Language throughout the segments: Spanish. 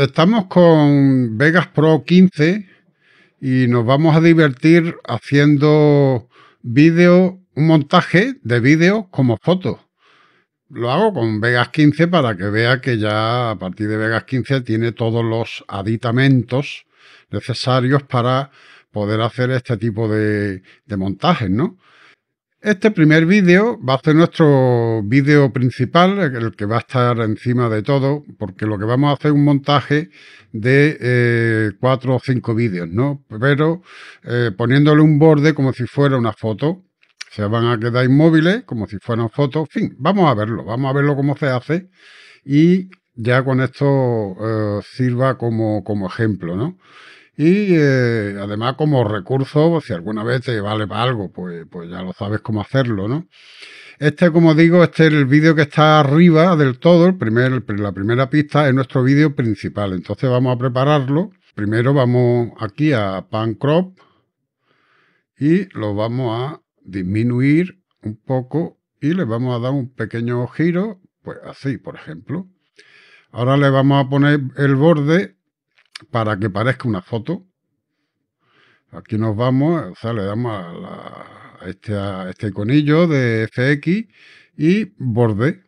Estamos con Vegas Pro 15 y nos vamos a divertir haciendo vídeo, un montaje de vídeo como foto. Lo hago con Vegas 15 para que vea que ya a partir de Vegas 15 tiene todos los aditamentos necesarios para poder hacer este tipo de, de montajes, ¿no? Este primer vídeo va a ser nuestro vídeo principal, el que va a estar encima de todo, porque lo que vamos a hacer es un montaje de eh, cuatro o cinco vídeos, ¿no? Pero eh, poniéndole un borde como si fuera una foto. Se van a quedar inmóviles como si fueran fotos. En fin, vamos a verlo, vamos a verlo cómo se hace y ya con esto eh, sirva como, como ejemplo, ¿no? Y eh, además como recurso, pues, si alguna vez te vale para algo, pues, pues, ya lo sabes cómo hacerlo, ¿no? Este, como digo, este es el vídeo que está arriba del todo, el la primera pista es nuestro vídeo principal. Entonces vamos a prepararlo. Primero vamos aquí a pan crop y lo vamos a disminuir un poco y le vamos a dar un pequeño giro, pues así, por ejemplo. Ahora le vamos a poner el borde para que parezca una foto. Aquí nos vamos, o sea, le damos a, este, a este iconillo de FX y borde.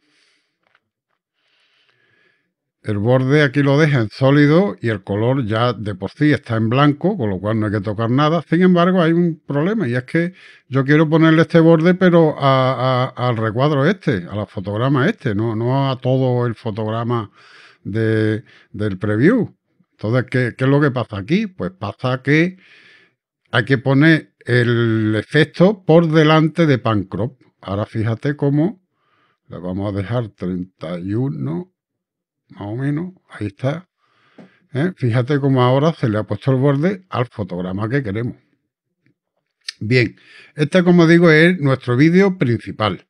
El borde aquí lo deja en sólido y el color ya de por sí está en blanco, con lo cual no hay que tocar nada. Sin embargo, hay un problema y es que yo quiero ponerle este borde, pero al recuadro este, a la fotograma este, no, no a todo el fotograma de, del preview. Entonces, ¿qué, es lo que pasa aquí? Pues pasa que hay que poner el efecto por delante de Pancrop. Ahora fíjate cómo le vamos a dejar 31, más o menos, ahí está. ¿eh? Fíjate cómo ahora se le ha puesto el borde al fotograma que queremos. Bien, este como digo es nuestro vídeo principal.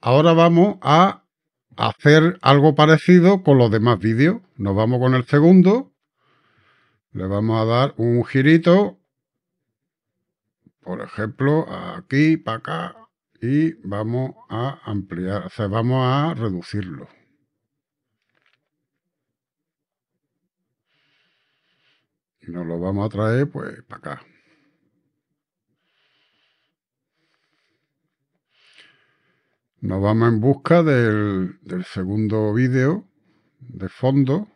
Ahora vamos a hacer algo parecido con los demás vídeos. Nos vamos con el segundo le vamos a dar un girito, por ejemplo, aquí, para acá, y vamos a ampliar, o sea, vamos a reducirlo. Y nos lo vamos a traer, pues, para acá. Nos vamos en busca del, del segundo vídeo de fondo.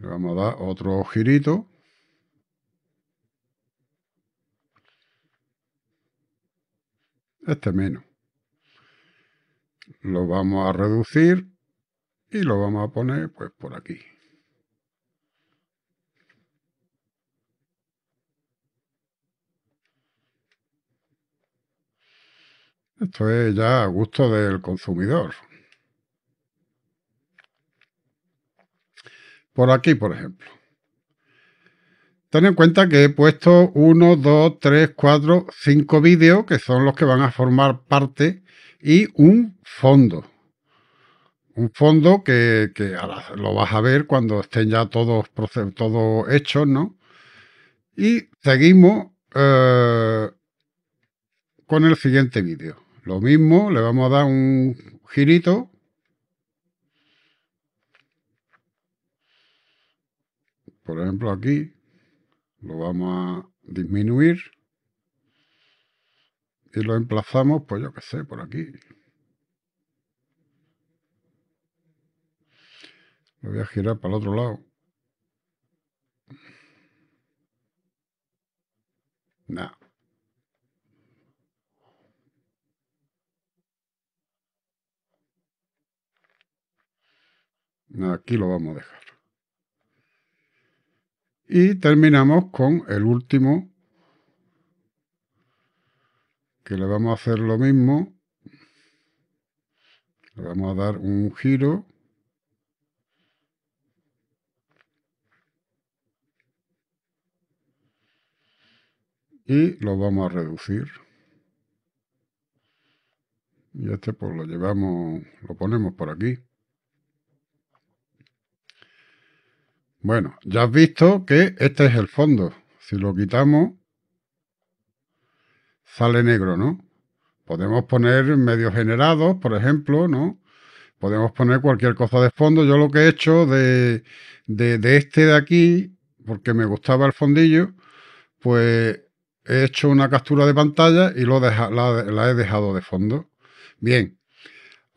Le vamos a dar otro girito. Este menos. Lo vamos a reducir y lo vamos a poner pues por aquí. Esto es ya a gusto del consumidor. Por aquí, por ejemplo. Ten en cuenta que he puesto 1, 2, 3, 4, 5 vídeos que son los que van a formar parte y un fondo. Un fondo que, lo vas a ver cuando estén ya todos, todos hechos, ¿no? Y seguimos eh, con el siguiente vídeo. Lo mismo, le vamos a dar un girito Por ejemplo, aquí lo vamos a disminuir y lo emplazamos, pues yo qué sé, por aquí. Lo voy a girar para el otro lado. Nada, Aquí lo vamos a dejar. Y terminamos con el último, que le vamos a hacer lo mismo. Le vamos a dar un giro. Y lo vamos a reducir. Y este pues lo llevamos, lo ponemos por aquí. Bueno, ya has visto que este es el fondo. Si lo quitamos, sale negro, ¿no? Podemos poner medios generados, por ejemplo, ¿no? Podemos poner cualquier cosa de fondo. Yo lo que he hecho de, este de aquí, porque me gustaba el fondillo, pues he hecho una captura de pantalla y lo la, he dejado de fondo. Bien,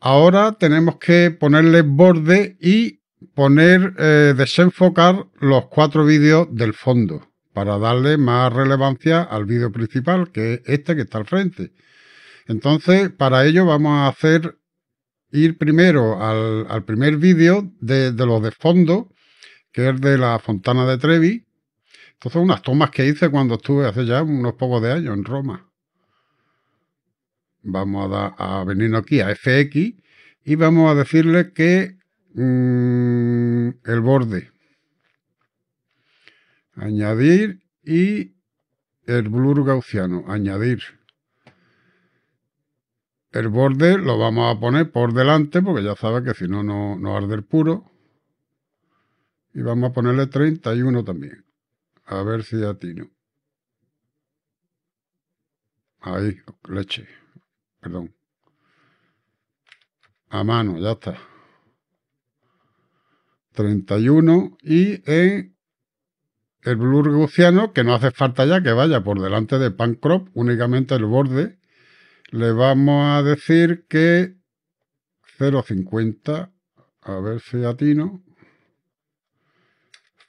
ahora tenemos que ponerle borde y poner, eh, desenfocar los cuatro vídeos del fondo para darle más relevancia al vídeo principal, que es este que está al frente. Entonces, para ello vamos a hacer ir primero al, primer vídeo de, de, los de fondo, que es de la Fontana de Trevi. Entonces, unas tomas que hice cuando estuve hace ya unos pocos de años en Roma. Vamos a, a venir aquí a FX y vamos a decirle que Mm, el borde. Añadir y el blur gaussiano. Añadir. El borde lo vamos a poner por delante porque ya sabe que si no, no arde el puro. Y vamos a ponerle 31 también. A ver si atino. Ahí, leche. Perdón. A mano, ya está. 31 y en el blue guciano, que no hace falta ya que vaya por delante de pancrop, únicamente el borde, le vamos a decir que 0,50, a ver si atino,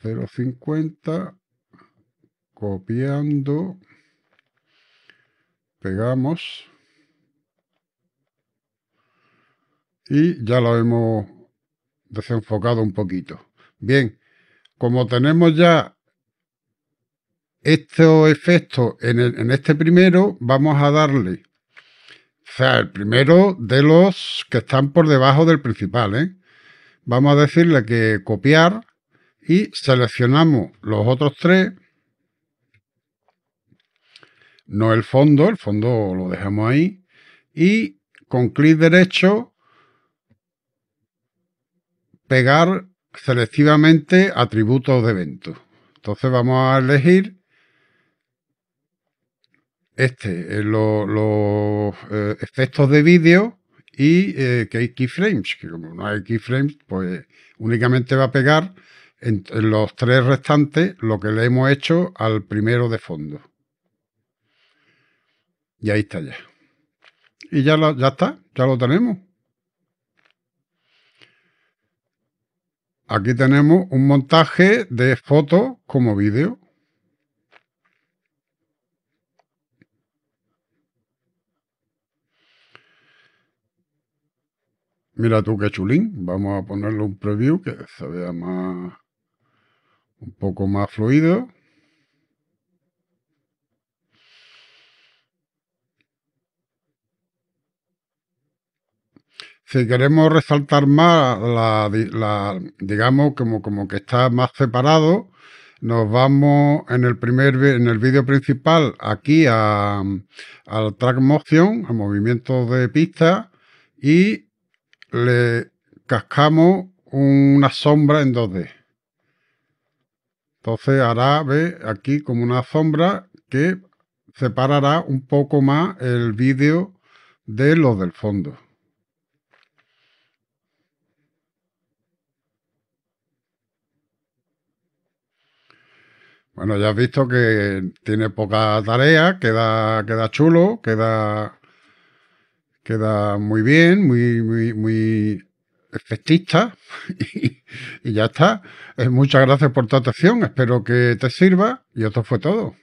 0,50, copiando, pegamos y ya lo hemos desenfocado un poquito. Bien, como tenemos ya estos efectos en, este primero, vamos a darle, o sea, el primero de los que están por debajo del principal, ¿eh? Vamos a decirle que copiar y seleccionamos los otros tres. No el fondo, el fondo lo dejamos ahí. Y con clic derecho pegar selectivamente atributos de evento. Entonces vamos a elegir este, eh, los, eh, efectos de vídeo y eh, que hay keyframes, que como no hay keyframes, pues únicamente va a pegar en, los tres restantes lo que le hemos hecho al primero de fondo. Y ahí está ya. Y ya, ya está, ya lo tenemos. Aquí tenemos un montaje de fotos como vídeo. Mira tú qué chulín. Vamos a ponerle un preview que se vea más un poco más fluido. Si queremos resaltar más la, digamos, como, como que está más separado, nos vamos en el primer en el vídeo principal aquí a, al track motion, a movimiento de pista, y le cascamos una sombra en 2D. Entonces hará, ve, aquí como una sombra que separará un poco más el vídeo de los del fondo. Bueno, ya has visto que tiene poca tarea, queda, queda chulo, queda, queda muy bien, muy, muy, efectista y, ya está. Eh, muchas gracias por tu atención, espero que te sirva y esto fue todo.